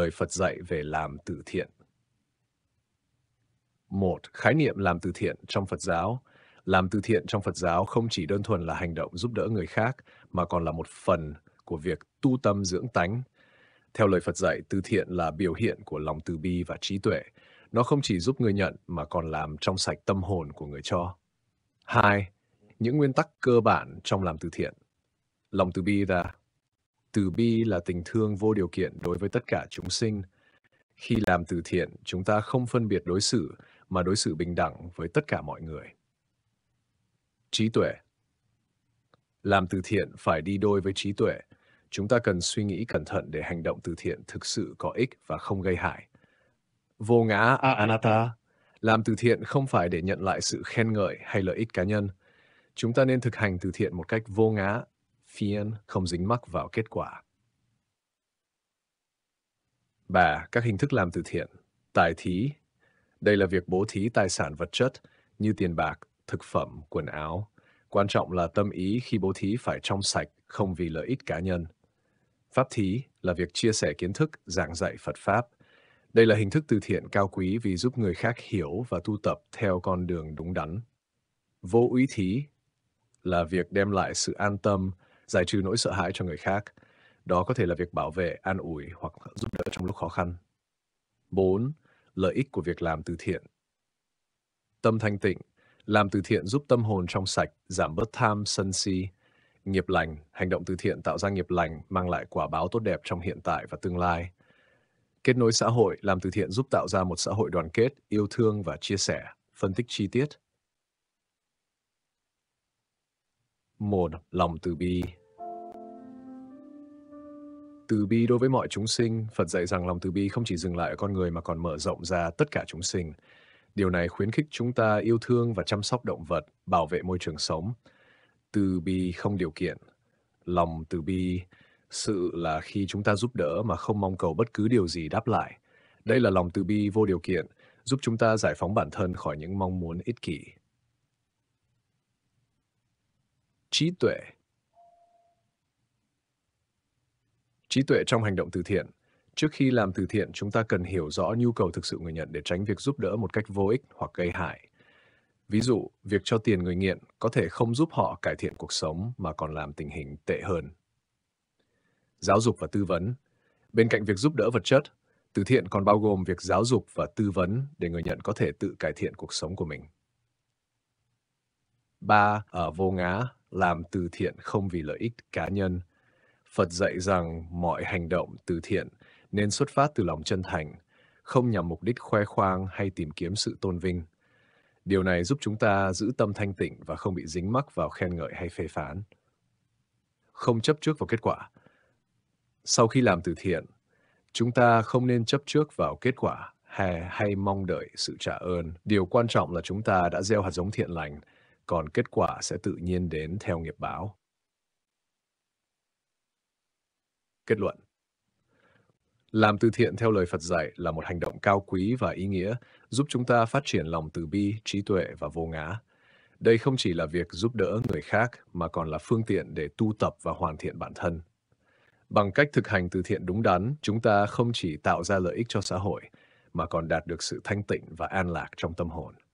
lời Phật dạy về làm từ thiện. Một, khái niệm làm từ thiện trong Phật giáo. Làm từ thiện trong Phật giáo không chỉ đơn thuần là hành động giúp đỡ người khác, mà còn là một phần của việc tu tâm dưỡng tánh. Theo lời Phật dạy, từ thiện là biểu hiện của lòng từ bi và trí tuệ. Nó không chỉ giúp người nhận mà còn làm trong sạch tâm hồn của người cho. Hai, những nguyên tắc cơ bản trong làm từ thiện. Lòng từ bi là từ bi là tình thương vô điều kiện đối với tất cả chúng sinh khi làm từ thiện chúng ta không phân biệt đối xử mà đối xử bình đẳng với tất cả mọi người trí tuệ làm từ thiện phải đi đôi với trí tuệ chúng ta cần suy nghĩ cẩn thận để hành động từ thiện thực sự có ích và không gây hại vô ngã à, anatta làm từ thiện không phải để nhận lại sự khen ngợi hay lợi ích cá nhân chúng ta nên thực hành từ thiện một cách vô ngã phiền không dính mắc vào kết quả. 3. Các hình thức làm từ thiện, tài thí. Đây là việc bố thí tài sản vật chất như tiền bạc, thực phẩm, quần áo. Quan trọng là tâm ý khi bố thí phải trong sạch, không vì lợi ích cá nhân. Pháp thí là việc chia sẻ kiến thức, giảng dạy Phật Pháp. Đây là hình thức từ thiện cao quý vì giúp người khác hiểu và tu tập theo con đường đúng đắn. Vô úy thí là việc đem lại sự an tâm giải trừ nỗi sợ hãi cho người khác. Đó có thể là việc bảo vệ, an ủi hoặc giúp đỡ trong lúc khó khăn. 4. Lợi ích của việc làm từ thiện. Tâm thanh tịnh, làm từ thiện giúp tâm hồn trong sạch, giảm bớt tham, sân si. Nghiệp lành, hành động từ thiện tạo ra nghiệp lành, mang lại quả báo tốt đẹp trong hiện tại và tương lai. Kết nối xã hội, làm từ thiện giúp tạo ra một xã hội đoàn kết, yêu thương và chia sẻ. Phân tích chi tiết – một lòng từ bi từ bi đối với mọi chúng sinh phật dạy rằng lòng từ bi không chỉ dừng lại ở con người mà còn mở rộng ra tất cả chúng sinh điều này khuyến khích chúng ta yêu thương và chăm sóc động vật bảo vệ môi trường sống từ bi không điều kiện lòng từ bi sự là khi chúng ta giúp đỡ mà không mong cầu bất cứ điều gì đáp lại đây là lòng từ bi vô điều kiện giúp chúng ta giải phóng bản thân khỏi những mong muốn ích kỷ trí tuệ trí tuệ trong hành động từ thiện trước khi làm từ thiện chúng ta cần hiểu rõ nhu cầu thực sự người nhận để tránh việc giúp đỡ một cách vô ích hoặc gây hại ví dụ việc cho tiền người nghiện có thể không giúp họ cải thiện cuộc sống mà còn làm tình hình tệ hơn giáo dục và tư vấn bên cạnh việc giúp đỡ vật chất từ thiện còn bao gồm việc giáo dục và tư vấn để người nhận có thể tự cải thiện cuộc sống của mình ba ở vô ngã làm từ thiện không vì lợi ích cá nhân. Phật dạy rằng mọi hành động từ thiện nên xuất phát từ lòng chân thành, không nhằm mục đích khoe khoang hay tìm kiếm sự tôn vinh. Điều này giúp chúng ta giữ tâm thanh tịnh và không bị dính mắc vào khen ngợi hay phê phán. Không chấp trước vào kết quả. Sau khi làm từ thiện, chúng ta không nên chấp trước vào kết quả hay, hay mong đợi sự trả ơn. Điều quan trọng là chúng ta đã gieo hạt giống thiện lành – còn kết quả sẽ tự nhiên đến theo nghiệp báo. Kết luận làm từ thiện theo lời Phật dạy là một hành động cao quý và ý nghĩa, giúp chúng ta phát triển lòng từ bi, trí tuệ và vô ngã. Đây không chỉ là việc giúp đỡ người khác mà còn là phương tiện để tu tập và hoàn thiện bản thân. Bằng cách thực hành từ thiện đúng đắn, chúng ta không chỉ tạo ra lợi ích cho xã hội mà còn đạt được sự thanh tịnh và an lạc trong tâm hồn.